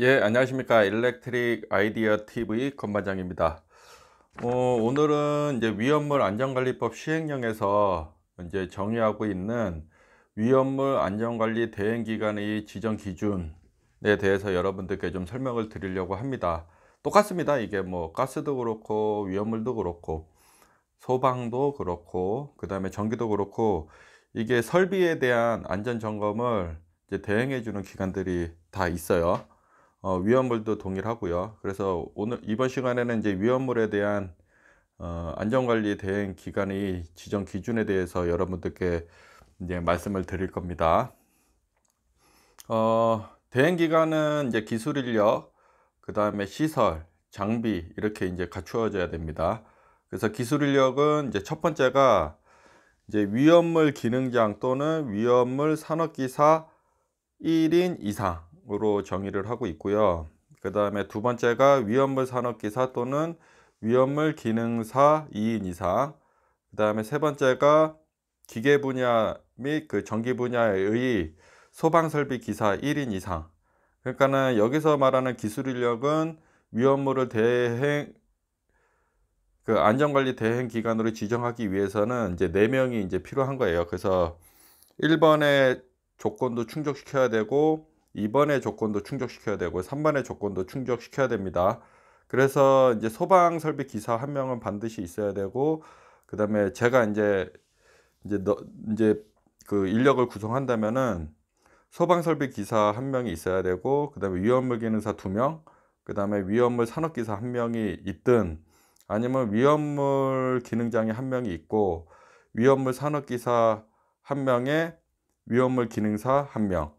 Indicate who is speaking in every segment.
Speaker 1: 예, 안녕하십니까. 일렉트릭 아이디어 TV 건반장입니다. 어, 오늘은 이제 위험물 안전관리법 시행령에서 이제 정의하고 있는 위험물 안전관리 대행기관의 지정 기준에 대해서 여러분들께 좀 설명을 드리려고 합니다. 똑같습니다. 이게 뭐 가스도 그렇고 위험물도 그렇고 소방도 그렇고 그 다음에 전기도 그렇고 이게 설비에 대한 안전 점검을 대행해 주는 기관들이 다 있어요. 어, 위험물도 동일하고요. 그래서 오늘 이번 시간에는 이제 위험물에 대한 어, 안전관리 대행 기간의 지정 기준에 대해서 여러분들께 이제 말씀을 드릴 겁니다. 어, 대행 기간은 이제 기술 인력, 그 다음에 시설, 장비 이렇게 이제 갖추어져야 됩니다. 그래서 기술 인력은 이제 첫 번째가 이제 위험물 기능장 또는 위험물 산업기사 1인 이상 산업으로 정의를 하고 있고요. 그 다음에 두 번째가 위험물 산업기사 또는 위험물 기능사 2인 이상 그 다음에 세 번째가 기계 분야 및 그 전기 분야의 소방설비 기사 1인 이상 그러니까는 여기서 말하는 기술 인력은 위험물을 대행 그 안전관리 대행 기관으로 지정하기 위해서는 이제 4명이 이제 필요한 거예요. 그래서 1번의 조건도 충족시켜야 되고 2번의 조건도 충족시켜야 되고 3번의 조건도 충족시켜야 됩니다. 그래서 이제 소방 설비 기사 한 명은 반드시 있어야 되고 그다음에 제가 이제 이제 너, 이제 그 인력을 구성한다면은 소방 설비 기사 한 명이 있어야 되고 그다음에 위험물 기능사 두 명, 그다음에 위험물 산업 기사 한 명이 있든 아니면 위험물 기능장이 한 명이 있고 위험물 산업 기사 한 명에 위험물 기능사 한 명,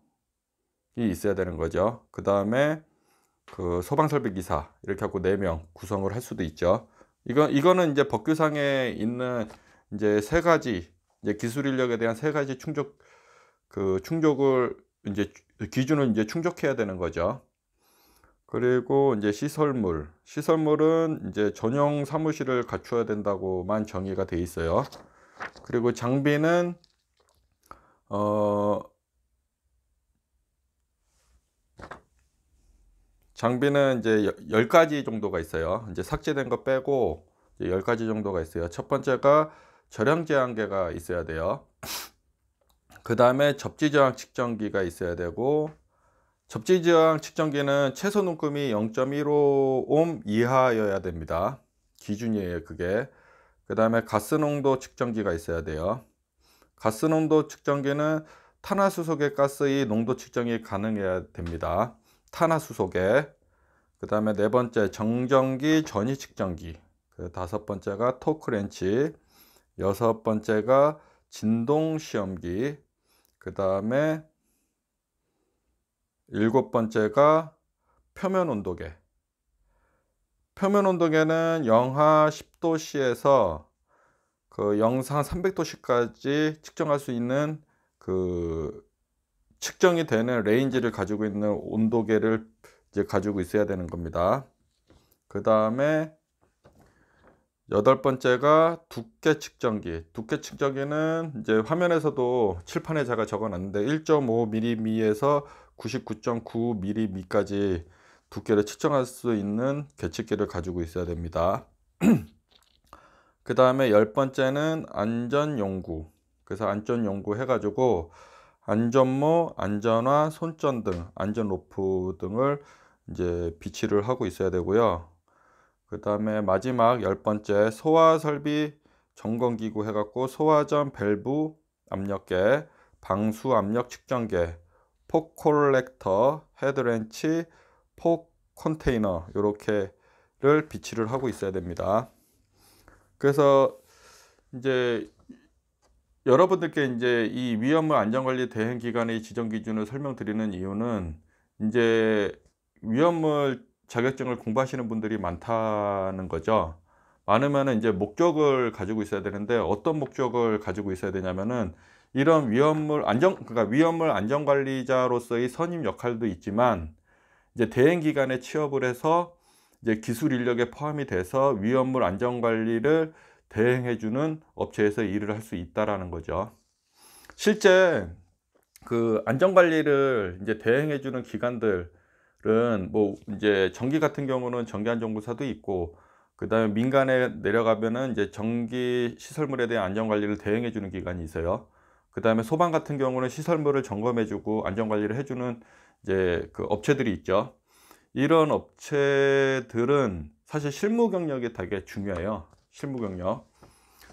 Speaker 1: 있어야 되는 거죠. 그 다음에 그 소방설비 기사 이렇게 하고 4명 구성을 할 수도 있죠. 이건 이거는 이제 법규상에 있는 이제 세 가지 이제 기술 인력에 대한 세 가지 충족 그 충족을 이제 기준을 이제 충족해야 되는 거죠. 그리고 이제 시설물 시설물은 이제 전용 사무실을 갖춰야 된다고만 정의가 돼 있어요. 그리고 장비는 어 장비는 이제 10가지 정도가 있어요. 이제 삭제된 거 빼고 10가지 정도가 있어요. 첫 번째가 절형 제한계가 있어야 돼요. 그 다음에 접지 저항 측정기가 있어야 되고 접지 저항 측정기는 최소 눈금이 0.15옴 이하여야 됩니다. 기준이에요, 그게. 그 다음에 가스 농도 측정기가 있어야 돼요. 가스 농도 측정기는 탄화수소계 가스의 농도 측정이 가능해야 됩니다. 탄화수소계 그 다음에 네 번째 정전기 전위측정기그 다섯 번째가 토크렌치 여섯 번째가 진동시험기 그 다음에 일곱 번째가 표면온도계 표면온도계는 영하 10도씨에서 그 영상 300도씨까지 측정할 수 있는 그 측정이 되는 레인지를 가지고 있는 온도계를 이제 가지고 있어야 되는 겁니다. 그 다음에 여덟 번째가 두께 측정기. 두께 측정기는 이제 화면에서도 칠판에 제가 적어놨는데 1.5mm에서 99.9mm까지 두께를 측정할 수 있는 계측기를 가지고 있어야 됩니다. 그 다음에 열 번째는 안전연구. 그래서 안전연구 해가지고 안전모, 안전화, 손전등, 안전로프 등을 이제 비치를 하고 있어야 되고요. 그 다음에 마지막 열 번째 소화 설비 점검 기구 해갖고 소화전 밸브 압력계, 방수 압력 측정계, 폭 콜렉터, 헤드렌치, 폭 컨테이너 요렇게를 비치를 하고 있어야 됩니다. 그래서 이제 여러분들께 이제 이 위험물 안전관리 대행 기관의 지정 기준을 설명드리는 이유는 이제 위험물 자격증을 공부하시는 분들이 많다는 거죠. 많으면 이제 목적을 가지고 있어야 되는데 어떤 목적을 가지고 있어야 되냐면은 이런 위험물 안전 그러니까 위험물 안전관리자로서의 선임 역할도 있지만 이제 대행 기관에 취업을 해서 이제 기술 인력에 포함이 돼서 위험물 안전관리를 대행해주는 업체에서 일을 할 수 있다라는 거죠. 실제 그 안전관리를 이제 대행해주는 기관들은 뭐 이제 전기 같은 경우는 전기안전공사도 있고 그 다음에 민간에 내려가면은 이제 전기 시설물에 대한 안전관리를 대행해주는 기관이 있어요. 그 다음에 소방 같은 경우는 시설물을 점검해주고 안전관리를 해주는 이제 그 업체들이 있죠. 이런 업체들은 사실 실무 경력이 되게 중요해요. 실무 경력.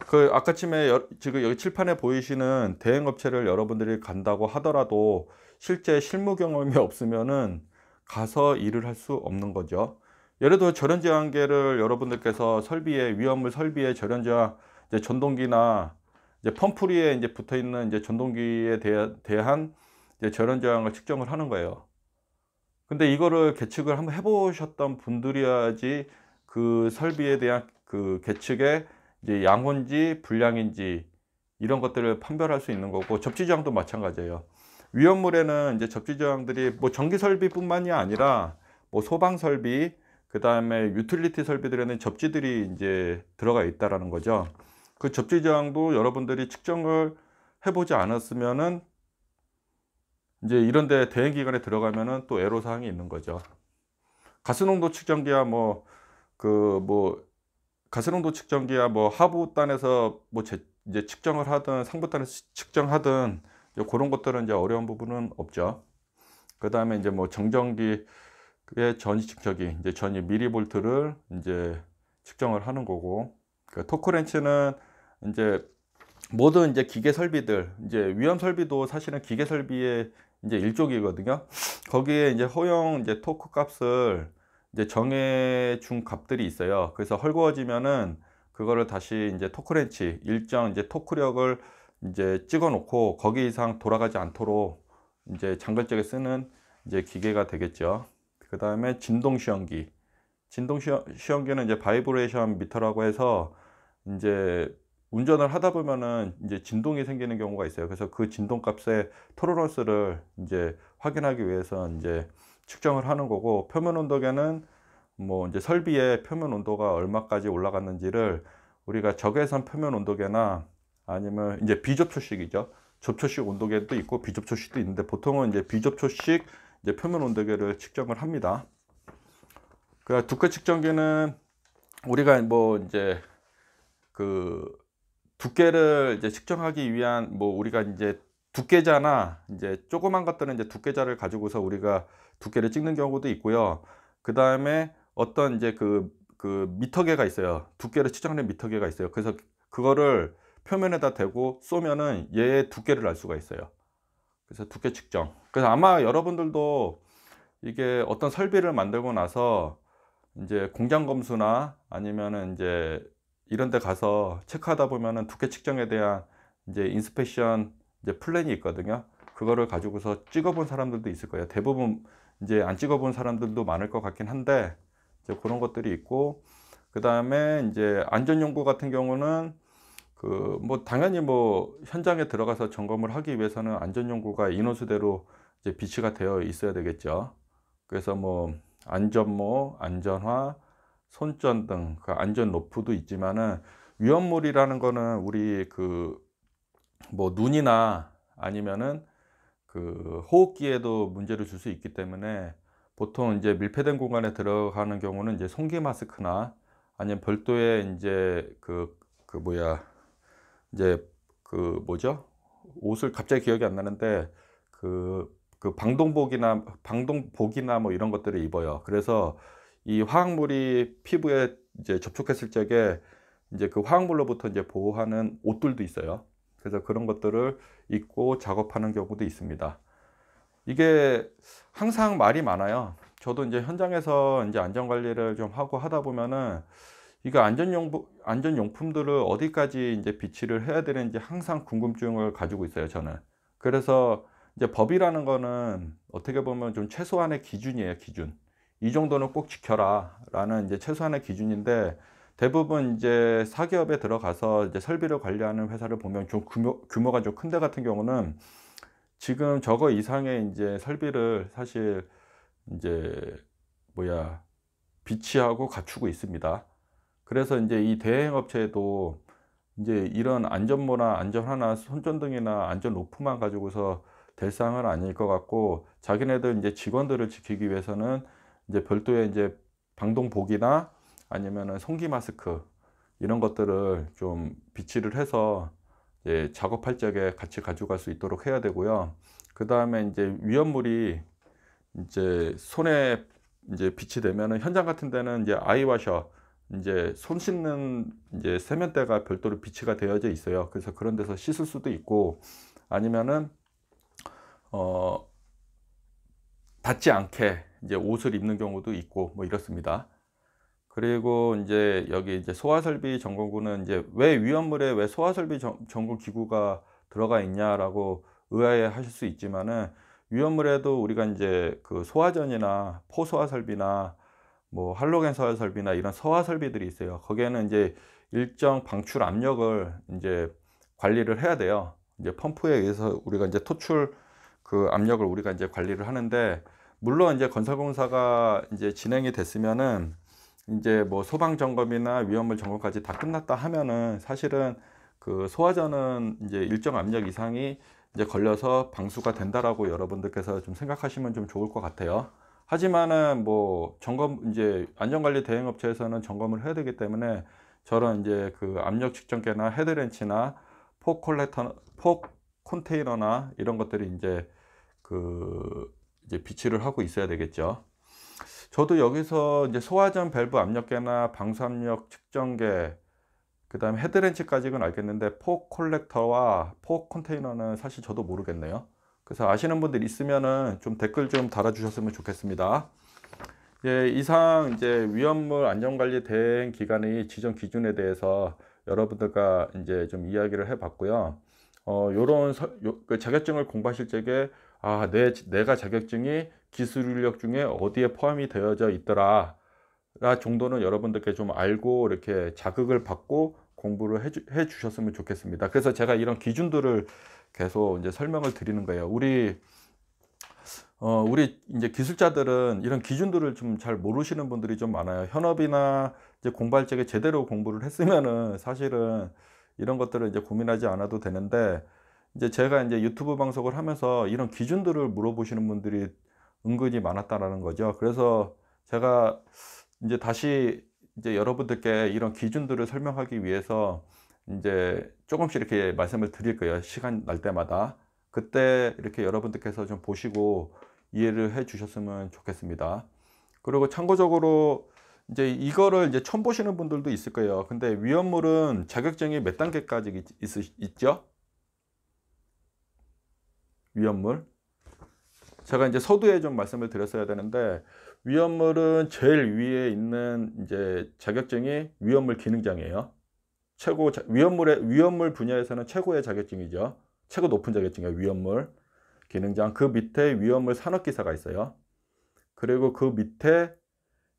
Speaker 1: 그 아까쯤에 지금 여기 칠판에 보이시는 대행업체를 여러분들이 간다고 하더라도 실제 실무 경험이 없으면은 가서 일을 할 수 없는 거죠. 예를 들어 절연제한계를 여러분들께서 설비에 위험물 설비에 절연제한 이제 전동기나 이제 펌프리에 이제 붙어 있는 이제 전동기에 대, 한 이제 절연제한을 측정을 하는 거예요. 근데 이거를 계측을 한번 해보셨던 분들이야지 그 설비에 대한 그계측에 이제 양온지 불량인지 이런 것들을 판별할 수 있는 거고 접지저항도 마찬가지예요. 위험물에는 이제 접지저항들이 뭐 전기 설비뿐만이 아니라 뭐 소방 설비 그 다음에 유틸리티 설비들에는 접지들이 이제 들어가 있다라는 거죠. 그 접지 저항도 여러분들이 측정을 해보지 않았으면은 이제 이런데 대행 기관에 들어가면은 또 애로 사항이 있는 거죠. 가스농도 측정기야 뭐그뭐 가스농도 측정기야 뭐 하부단에서 뭐 제, 이제 측정을 하든 상부단에서 측정하든 이제 그런 것들은 이제 어려운 부분은 없죠. 그 다음에 이제 뭐 정전기의 전이 측정기 이제 전위 미리볼트를 이제 측정을 하는 거고 그 그러니까 토크렌치는 이제 모든 이제 기계 설비들 이제 위험 설비도 사실은 기계 설비의 이제 일종이거든요. 거기에 이제 허용 이제 토크 값을 이제 정해준 값들이 있어요. 그래서 헐거워지면은 그거를 다시 이제 토크렌치 일정 이제 토크력을 이제 찍어 놓고 거기 이상 돌아가지 않도록 이제 장글적에 쓰는 이제 기계가 되겠죠. 그 다음에 진동 시험기. 진동 시험기는 이제 바이브레이션 미터라고 해서 이제 운전을 하다 보면은 이제 진동이 생기는 경우가 있어요. 그래서 그 진동 값의 토로런스를 이제 확인하기 위해서 이제 측정을 하는 거고 표면 온도계는 뭐 이제 설비의 표면 온도가 얼마까지 올라갔는지를 우리가 적외선 표면 온도계나 아니면 이제 비접촉식이죠. 접촉식 온도계도 있고 비접촉식도 있는데 보통은 이제 비접촉식 이제 표면 온도계를 측정을 합니다. 그 그러니까 두께 측정기는 우리가 뭐 이제 그 두께를 이제 측정하기 위한 뭐 우리가 이제 두께자나 이제 조그만 것들은 이제 두께자를 가지고서 우리가 두께를 찍는 경우도 있고요. 그 다음에 어떤 이제 그, 그 미터계가 있어요. 두께를 측정하는 미터계가 있어요. 그래서 그거를 표면에다 대고 쏘면은 얘의 두께를 알 수가 있어요. 그래서 두께 측정. 그래서 아마 여러분들도 이게 어떤 설비를 만들고 나서 이제 공장 검수나 아니면은 이제 이런 데 가서 체크하다 보면은 두께 측정에 대한 이제 인스펙션 이제 플랜이 있거든요. 그거를 가지고서 찍어본 사람들도 있을 거예요. 대부분 이제 안 찍어본 사람들도 많을 것 같긴 한데 이제 그런 것들이 있고 그 다음에 이제 안전연구 같은 경우는 그 뭐 당연히 뭐 현장에 들어가서 점검을 하기 위해서는 안전연구가 인원수대로 이제 비치가 되어 있어야 되겠죠. 그래서 뭐 안전모, 안전화, 손전등, 그 안전 로프도 있지만은 위험물이라는 거는 우리 그 뭐 눈이나 아니면은 그 호흡기에도 문제를 줄 수 있기 때문에 보통 이제 밀폐된 공간에 들어가는 경우는 이제 송기 마스크나 아니면 별도의 이제 그, 그 뭐야, 이제 그 뭐죠? 옷을 갑자기 기억이 안 나는데 그, 그 방동복이나 방동복이나 뭐 이런 것들을 입어요. 그래서 이 화학물이 피부에 이제 접촉했을 적에 이제 그 화학물로부터 이제 보호하는 옷들도 있어요. 그래서 그런 것들을 입고 작업하는 경우도 있습니다. 이게 항상 말이 많아요. 저도 이제 현장에서 이제 안전 관리를 좀 하고 하다 보면은 이거 안전용품 안전용품들을 어디까지 이제 비치를 해야 되는지 항상 궁금증을 가지고 있어요. 저는 그래서 이제 법이라는 거는 어떻게 보면 좀 최소한의 기준이에요. 기준 이 정도는 꼭 지켜라라는 이제 최소한의 기준인데 대부분 이제 사기업에 들어가서 이제 설비를 관리하는 회사를 보면 좀 규모, 규모가좀큰데 같은 경우는 지금 저거 이상의 이제 설비를 사실 이제 뭐야 비치하고 갖추고 있습니다. 그래서 이제 이 대행 업체에도 이제 이런 안전모나 안전하나 손전등이나 안전 로프만 가지고서 될 상은 아닐 것 같고 자기네들 이제 직원들을 지키기 위해서는 이제 별도의 이제 방동복이나 아니면은 송기 마스크 이런 것들을 좀 비치를 해서 이제 작업할 적에 같이 가져갈 수 있도록 해야 되고요. 그 다음에 이제 위험물이 이제 손에 이제 빛이 되면은 현장 같은 데는 이제 아이와셔 이제 손 씻는 이제 세면대가 별도로 비치가 되어져 있어요. 그래서 그런 데서 씻을 수도 있고 아니면은 어 닿지 않게 이제 옷을 입는 경우도 있고 뭐 이렇습니다. 그리고 이제 여기 이제 소화설비 전공구는 이제 왜 위험물에 왜 소화설비 전검 기구가 들어가 있냐라고 의아해 하실 수 있지만은 위험물에도 우리가 이제 그 소화전이나 포소화설비나 뭐 할로겐 소화설비나 이런 소화설비들이 있어요. 거기에는 이제 일정 방출 압력을 이제 관리를 해야 돼요. 이제 펌프에 의해서 우리가 이제 토출 그 압력을 우리가 이제 관리를 하는데 물론 이제 건설공사가 이제 진행이 됐으면은 이제 뭐 소방 점검이나 위험물 점검까지 다 끝났다 하면은 사실은 그 소화전은 이제 일정 압력 이상이 이제 걸려서 방수가 된다라고 여러분들께서 좀 생각하시면 좀 좋을 것 같아요. 하지만은 뭐 점검 이제 안전관리 대행업체에서는 점검을 해야 되기 때문에 저런 이제 그 압력 측정계나 헤드렌치나 포콜레터폭 컨테이너나 이런 것들이 이제 그 이제 비치를 하고 있어야 되겠죠. 저도 여기서 이제 소화전 밸브 압력계나 방수압력 측정계 그 다음에 헤드렌치까지는 알겠는데 포 콜렉터와 포 컨테이너는 사실 저도 모르겠네요 그래서 아시는 분들 있으면은 좀 댓글 좀 달아주셨으면 좋겠습니다 예, 이상 이제 위험물 안전관리 대행 기간의 지정 기준에 대해서 여러분들과 이제 좀 이야기를 해봤고요 어, 요런 서, 요, 그 자격증을 공부하실 적에 아, 내, 내가 자격증이 기술 인력 중에 어디에 포함이 되어져 있더라. 라 정도는 여러분들께 좀 알고 이렇게 자극을 받고 공부를 해주, 해주셨으면 좋겠습니다. 그래서 제가 이런 기준들을 계속 이제 설명을 드리는 거예요. 우리 어, 우리 이제 기술자들은 이런 기준들을 좀 잘 모르시는 분들이 좀 많아요. 현업이나 이제 공부할 적에 제대로 공부를 했으면은 사실은 이런 것들을 이제 고민하지 않아도 되는데 이제 제가 이제 유튜브 방송을 하면서 이런 기준들을 물어보시는 분들이 은근히 많았다라는 거죠. 그래서 제가 이제 다시 이제 여러분들께 이런 기준들을 설명하기 위해서 이제 조금씩 이렇게 말씀을 드릴 거예요. 시간 날 때마다. 그때 이렇게 여러분들께서 좀 보시고 이해를 해 주셨으면 좋겠습니다. 그리고 참고적으로 이제 이거를 이제 처음 보시는 분들도 있을 거예요. 근데 위험물은 자격증이 몇 단계까지 있, 있, 있죠? 위험물. 제가 이제 서두에 좀 말씀을 드렸어야 되는데 위험물은 제일 위에 있는 이제 자격증이 위험물 기능장이에요. 최고 위험물의 위험물 분야에서는 최고의 자격증이죠. 최고 높은 자격증이에요. 위험물 기능장 그 밑에 위험물 산업기사가 있어요. 그리고 그 밑에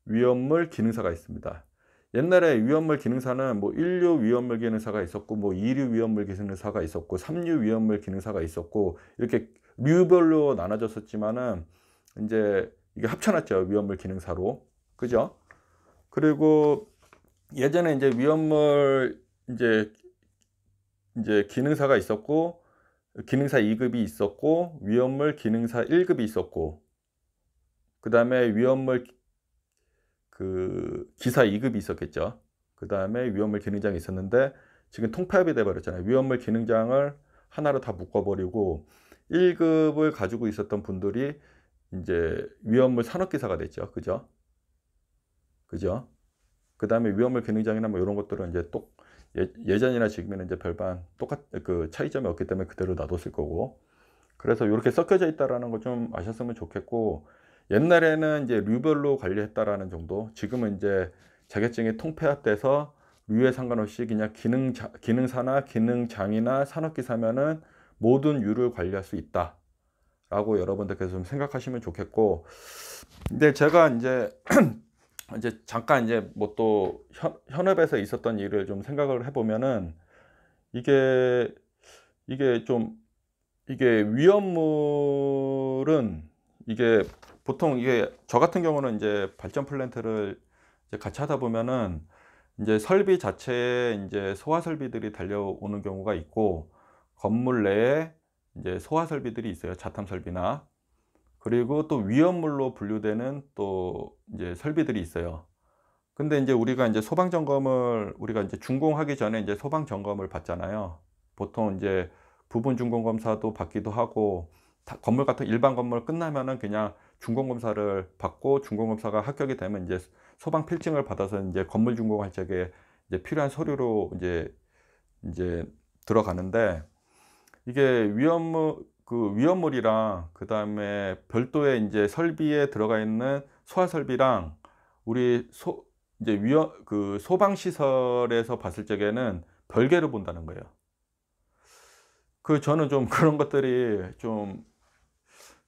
Speaker 1: 위험물 기능사가 있습니다. 옛날에 위험물 기능사는 뭐 1류 위험물 기능사가 있었고 뭐 2류 위험물 기능사가 있었고 3류 위험물 기능사가 있었고 이렇게 류별로 나눠졌었지만은 이제 이게 합쳐놨죠 위험물 기능사로 그죠? 그리고 예전에 이제 위험물 이제 이제 기능사가 있었고 기능사 2급이 있었고 위험물 기능사 1급이 있었고 그 다음에 위험물 그 기사 2급이 있었겠죠. 그 다음에 위험물 기능장이 있었는데 지금 통폐합이 돼버렸잖아요. 위험물 기능장을 하나로 다 묶어버리고 1급을 가지고 있었던 분들이 이제 위험물 산업기사가 됐죠. 그죠? 그죠? 그 다음에 위험물 기능장이나 뭐 이런 것들은 이제 똑 예, 예전이나 지금에는 이제 별반 똑같 그 차이점이 없기 때문에 그대로 놔뒀을 거고 그래서 이렇게 섞여져 있다라는 거 좀 아셨으면 좋겠고 옛날에는 이제 류별로 관리했다라는 정도. 지금은 이제 자격증이 통폐합돼서 류에 상관없이 그냥 기능 자 기능사나 기능장이나 산업기사면은 모든 류를 관리할 수 있다. 라고 여러분들께서 좀 생각하시면 좋겠고 근데 제가 이제 이제 잠깐 이제 뭐 또 현업에서 있었던 일을 좀 생각을 해보면은 이게 이게 좀 이게 위험물은 이게 보통 이게 저 같은 경우는 이제 발전 플랜트를 이제 같이 하다 보면은 이제 설비 자체에 이제 소화 설비들이 달려오는 경우가 있고 건물 내에 이제 소화 설비들이 있어요. 자탐 설비나 그리고 또 위험물로 분류되는 또 이제 설비들이 있어요. 근데 이제 우리가 이제 소방 점검을 우리가 이제 준공하기 전에 이제 소방 점검을 받잖아요. 보통 이제 부분 중공 검사도 받기도 하고 건물 같은 일반 건물 끝나면은 그냥 준공검사를 받고 준공검사가 합격이 되면 이제 소방 필증을 받아서 이제 건물 준공할 적에 이제 필요한 서류로 이제 이제 들어가는데 이게 위험물 그 위험물이랑 그 다음에 별도의 이제 설비에 들어가 있는 소화 설비랑 우리 소 이제 위험 그 소방 시설에서 봤을 적에는 별개로 본다는 거예요. 그 저는 좀 그런 것들이 좀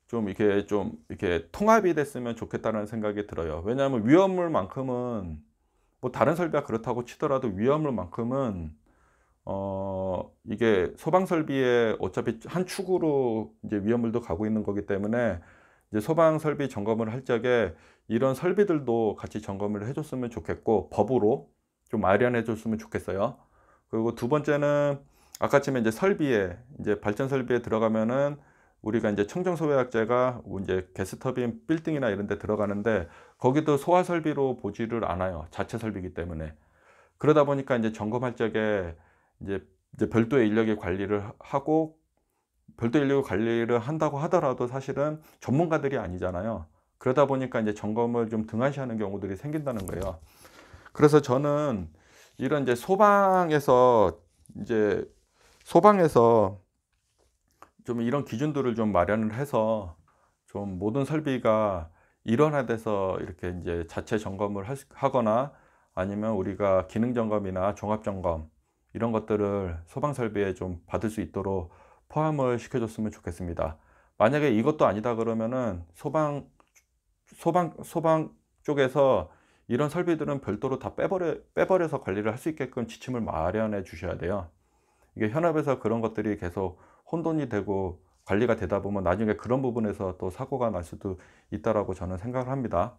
Speaker 1: 좀 이렇게 좀 이렇게 통합이 됐으면 좋겠다는 생각이 들어요. 왜냐하면 위험물만큼은 뭐 다른 설비가 그렇다고 치더라도 위험물만큼은 어 이게 소방 설비에 어차피 한 축으로 이제 위험물도 가고 있는 거기 때문에 이제 소방 설비 점검을 할 적에 이런 설비들도 같이 점검을 해줬으면 좋겠고 법으로 좀 마련해줬으면 좋겠어요. 그리고 두 번째는 아까처에 이제 설비에 이제 발전 설비에 들어가면은 우리가 이제 청정 소화학제가 뭐 이제 게스터빈 빌딩이나 이런 데 들어가는데 거기도 소화 설비로 보지를 않아요. 자체 설비이기 때문에. 그러다 보니까 이제 점검할 적에 이제, 이제 별도의 인력의 관리를 하고 별도 인력 관리를 한다고 하더라도 사실은 전문가들이 아니잖아요. 그러다 보니까 이제 점검을 좀 등한시하는 경우들이 생긴다는 거예요. 그래서 저는 이런 이제 소방에서 이제 소방에서 좀 이런 기준들을 좀 마련을 해서 좀 모든 설비가 일원화돼서 이렇게 이제 자체 점검을 하거나 아니면 우리가 기능 점검이나 종합 점검 이런 것들을 소방 설비에 좀 받을 수 있도록 포함을 시켜줬으면 좋겠습니다. 만약에 이것도 아니다 그러면은 소방 소방 소방 쪽에서 이런 설비들은 별도로 다 빼버려 빼버려서 관리를 할 수 있게끔 지침을 마련해 주셔야 돼요. 이게 현업에서 그런 것들이 계속 혼돈이 되고 관리가 되다 보면 나중에 그런 부분에서 또 사고가 날 수도 있다라고 저는 생각을 합니다.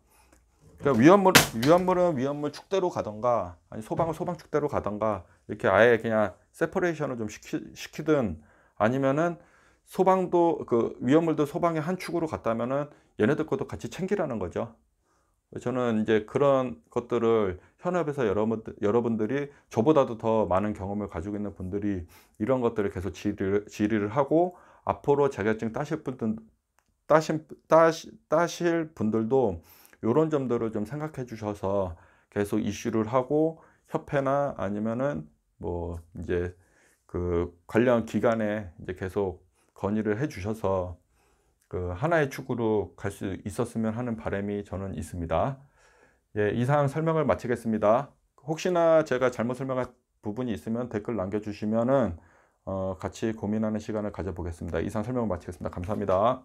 Speaker 1: 그러니까 위험물 위험물은 위험물 축대로 가던가 아니 소방은 소방 축대로 가던가 이렇게 아예 그냥 세퍼레이션을 좀 시키, 시키든 아니면은 소방도 그 위험물도 소방의 한 축으로 갔다면은 얘네들 것도 같이 챙기라는 거죠. 저는 이제 그런 것들을 현업에서 여러분들, 여러분들이 저보다도 더 많은 경험을 가지고 있는 분들이 이런 것들을 계속 질의를, 질의를 하고 앞으로 자격증 따실 분들 따신, 따시, 따실 분들도 이런 점들을 좀 생각해 주셔서 계속 이슈를 하고 협회나 아니면은 뭐 이제 그 관련 기관에 이제 계속 건의를 해 주셔서 그 하나의 축으로 갈 수 있었으면 하는 바람이 저는 있습니다. 예, 이상 설명을 마치겠습니다. 혹시나 제가 잘못 설명한 부분이 있으면 댓글 남겨주시면 어, 같이 고민하는 시간을 가져보겠습니다. 이상 설명을 마치겠습니다. 감사합니다.